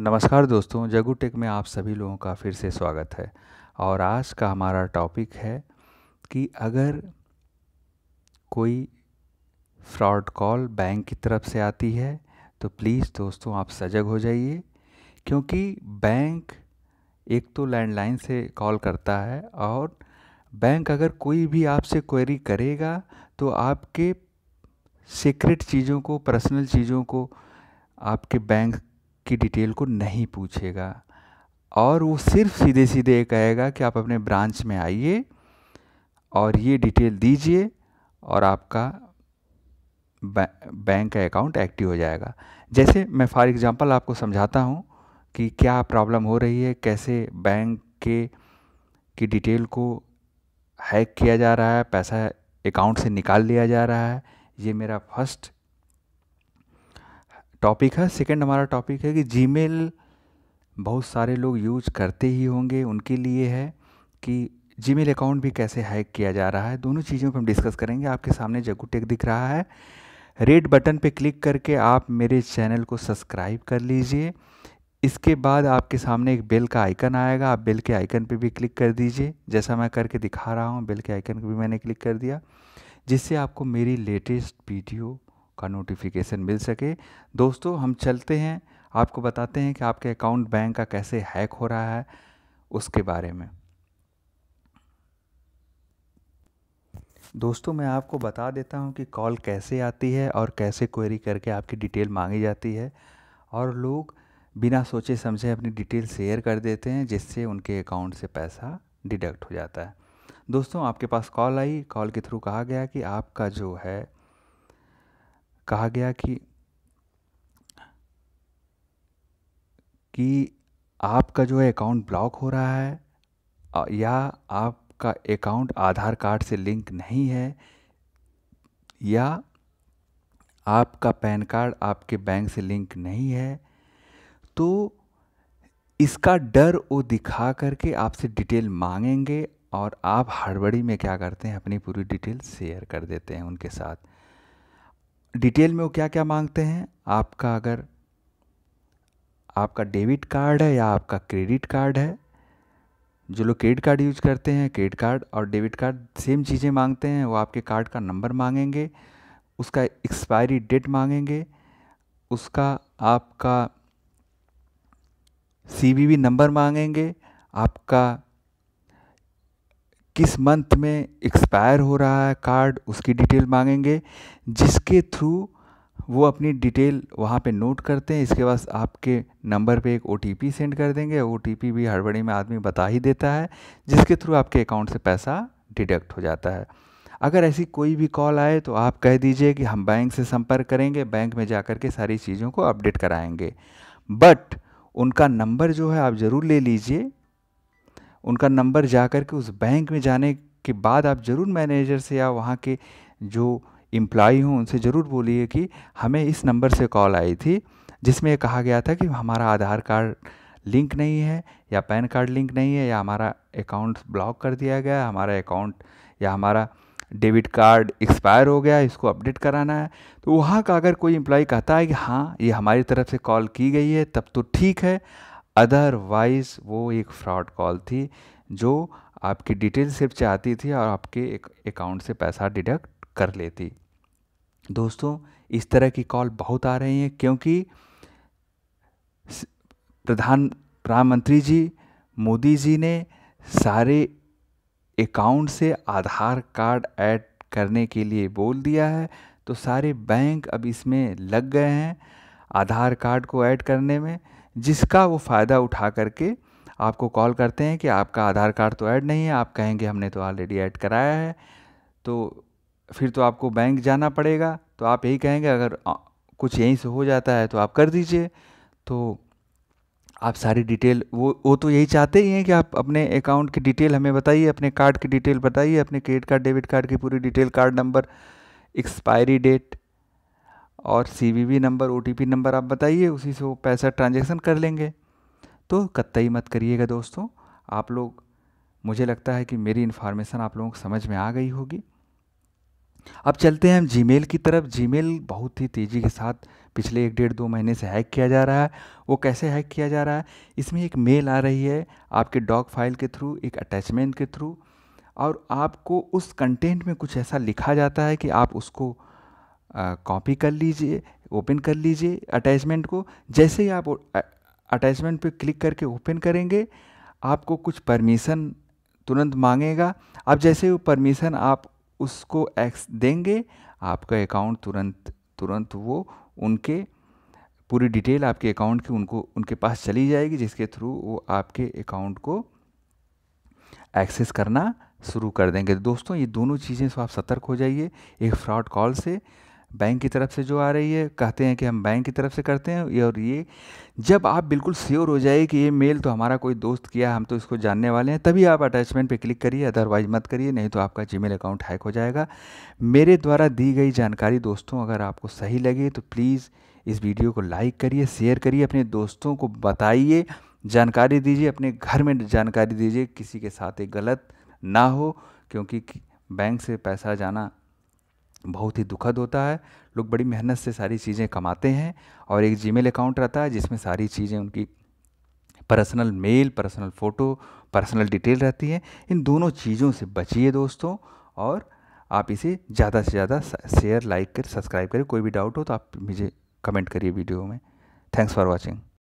नमस्कार दोस्तों जगू टेक में आप सभी लोगों का फिर से स्वागत है और आज का हमारा टॉपिक है कि अगर कोई फ्रॉड कॉल बैंक की तरफ से आती है तो प्लीज़ दोस्तों आप सजग हो जाइए क्योंकि बैंक एक तो लैंडलाइन से कॉल करता है और बैंक अगर कोई भी आपसे क्वेरी करेगा तो आपके सीक्रेट चीज़ों को पर्सनल चीज़ों को आपके बैंक की डिटेल को नहीं पूछेगा और वो सिर्फ सीधे सीधे ये कहेगा कि आप अपने ब्रांच में आइए और ये डिटेल दीजिए और आपका बैंक का अकाउंट एक्टिव हो जाएगा जैसे मैं फॉर एग्ज़ाम्पल आपको समझाता हूँ कि क्या प्रॉब्लम हो रही है कैसे बैंक के की डिटेल को हैक किया जा रहा है पैसा अकाउंट से निकाल लिया जा रहा है ये मेरा फर्स्ट टॉपिक है सेकंड हमारा टॉपिक है कि जीमेल बहुत सारे लोग यूज करते ही होंगे उनके लिए है कि जीमेल अकाउंट भी कैसे हैक किया जा रहा है दोनों चीज़ों पर हम डिस्कस करेंगे आपके सामने जगू टेक दिख रहा है रेड बटन पे क्लिक करके आप मेरे चैनल को सब्सक्राइब कर लीजिए इसके बाद आपके सामने एक बेल का आइकन आएगा आप बेल के आइकन पे भी क्लिक कर दीजिए जैसा मैं करके दिखा रहा हूँ बेल के आइकन को भी मैंने क्लिक कर दिया जिससे आपको मेरी लेटेस्ट वीडियो का नोटिफिकेशन मिल सके दोस्तों हम चलते हैं आपको बताते हैं कि आपके अकाउंट बैंक का कैसे हैक हो रहा है उसके बारे में दोस्तों मैं आपको बता देता हूं कि कॉल कैसे आती है और कैसे क्वेरी करके आपकी डिटेल मांगी जाती है और लोग बिना सोचे समझे अपनी डिटेल शेयर कर देते हैं जिससे उनके अकाउंट से पैसा डिडक्ट हो जाता है दोस्तों आपके पास कॉल आई कॉल के थ्रू कहा गया कि आपका जो है कहा गया कि कि आपका जो है अकाउंट ब्लॉक हो रहा है या आपका अकाउंट आधार कार्ड से लिंक नहीं है या आपका पैन कार्ड आपके बैंक से लिंक नहीं है तो इसका डर वो दिखा करके आपसे डिटेल मांगेंगे और आप हड़बड़ी में क्या करते हैं अपनी पूरी डिटेल शेयर कर देते हैं उनके साथ डिटेल में वो क्या क्या मांगते हैं आपका अगर आपका डेबिट कार्ड है या आपका क्रेडिट कार्ड है जो लोग क्रेडिट कार्ड यूज करते हैं क्रेडिट कार्ड और डेबिट कार्ड सेम चीज़ें मांगते हैं वो आपके कार्ड का नंबर मांगेंगे उसका एक्सपायरी डेट मांगेंगे उसका आपका सी नंबर मांगेंगे आपका किस मंथ में एक्सपायर हो रहा है कार्ड उसकी डिटेल मांगेंगे जिसके थ्रू वो अपनी डिटेल वहाँ पे नोट करते हैं इसके बाद आपके नंबर पे एक ओ सेंड कर देंगे ओ भी हड़बड़ी में आदमी बता ही देता है जिसके थ्रू आपके अकाउंट से पैसा डिडक्ट हो जाता है अगर ऐसी कोई भी कॉल आए तो आप कह दीजिए कि हम बैंक से संपर्क करेंगे बैंक में जा कर के सारी चीज़ों को अपडेट कराएंगे बट उनका नंबर जो है आप ज़रूर ले लीजिए उनका नंबर जा कर के उस बैंक में जाने के बाद आप ज़रूर मैनेजर से या वहाँ के जो एम्प्लॉई हों उनसे ज़रूर बोलिए कि हमें इस नंबर से कॉल आई थी जिसमें कहा गया था कि हमारा आधार कार्ड लिंक नहीं है या पैन कार्ड लिंक नहीं है या हमारा अकाउंट ब्लॉक कर दिया गया हमारा अकाउंट या हमारा डेबिट कार्ड एक्सपायर हो गया इसको अपडेट कराना है तो वहाँ का अगर कोई एम्प्लॉय कहता है कि हाँ ये हमारी तरफ से कॉल की गई है तब तो ठीक है अदरवाइज़ वो एक फ्रॉड कॉल थी जो आपकी डिटेल सिर्फ चाहती थी और आपके अकाउंट से पैसा डिडक्ट कर लेती दोस्तों इस तरह की कॉल बहुत आ रही हैं क्योंकि प्रधान प्रधानमंत्री जी मोदी जी ने सारे अकाउंट से आधार कार्ड ऐड करने के लिए बोल दिया है तो सारे बैंक अब इसमें लग गए हैं आधार कार्ड को ऐड करने में जिसका वो फ़ायदा उठा करके आपको कॉल करते हैं कि आपका आधार कार्ड तो ऐड नहीं है आप कहेंगे हमने तो ऑलरेडी ऐड कराया है तो फिर तो आपको बैंक जाना पड़ेगा तो आप यही कहेंगे अगर कुछ यहीं से हो जाता है तो आप कर दीजिए तो आप सारी डिटेल वो वो तो यही चाहते ही हैं कि आप अपने अकाउंट की डिटेल हमें बताइए अपने कार्ड की डिटेल बताइए अपने क्रेडिट कार्ड डेबिट कार्ड की पूरी detail card number expiry date और सी नंबर ओ नंबर आप बताइए उसी से वो पैसा ट्रांजेक्शन कर लेंगे तो कतई मत करिएगा दोस्तों आप लोग मुझे लगता है कि मेरी इन्फॉर्मेशन आप लोगों को समझ में आ गई होगी अब चलते हैं हम मेल की तरफ मेल बहुत ही तेज़ी के साथ पिछले एक डेढ़ दो महीने से हैक किया जा रहा है वो कैसे हैक किया जा रहा है इसमें एक मेल आ रही है आपके डॉक फाइल के थ्रू एक अटैचमेंट के थ्रू और आपको उस कंटेंट में कुछ ऐसा लिखा जाता है कि आप उसको कॉपी कर लीजिए ओपन कर लीजिए अटैचमेंट को जैसे ही आप अटैचमेंट पे क्लिक करके ओपन करेंगे आपको कुछ परमिशन तुरंत मांगेगा अब जैसे वो परमिशन आप उसको एक्स देंगे आपका अकाउंट तुरंत तुरंत वो उनके पूरी डिटेल आपके अकाउंट की उनको उनके पास चली जाएगी जिसके थ्रू वो आपके अकाउंट को एक्सेस करना शुरू कर देंगे दोस्तों ये दोनों चीज़ें से तो आप सतर्क हो जाइए एक फ्रॉड कॉल से बैंक की तरफ से जो आ रही है कहते हैं कि हम बैंक की तरफ से करते हैं और ये जब आप बिल्कुल श्योर हो जाए कि ये मेल तो हमारा कोई दोस्त किया हम तो इसको जानने वाले हैं तभी आप अटैचमेंट पे क्लिक करिए अदरवाइज मत करिए नहीं तो आपका जीमेल अकाउंट हैक हो जाएगा मेरे द्वारा दी गई जानकारी दोस्तों अगर आपको सही लगे तो प्लीज़ इस वीडियो को लाइक करिए शेयर करिए अपने दोस्तों को बताइए जानकारी दीजिए अपने घर में जानकारी दीजिए किसी के साथ एक गलत ना हो क्योंकि बैंक से पैसा जाना बहुत ही दुखद होता है लोग बड़ी मेहनत से सारी चीज़ें कमाते हैं और एक जीमेल अकाउंट रहता है जिसमें सारी चीज़ें उनकी personal mail personal photo personal detail रहती है इन दोनों चीज़ों से बचिए दोस्तों और आप इसे ज़्यादा से ज़्यादा शेयर लाइक कर सब्सक्राइब करें कोई भी डाउट हो तो आप मुझे कमेंट करिए वीडियो में थैंक्स फॉर वॉचिंग